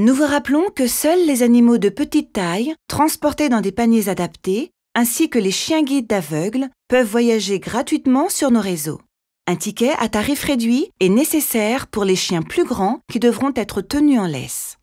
Nous vous rappelons que seuls les animaux de petite taille, transportés dans des paniers adaptés, ainsi que les chiens guides d'aveugles, peuvent voyager gratuitement sur nos réseaux. Un ticket à tarif réduit est nécessaire pour les chiens plus grands qui devront être tenus en laisse.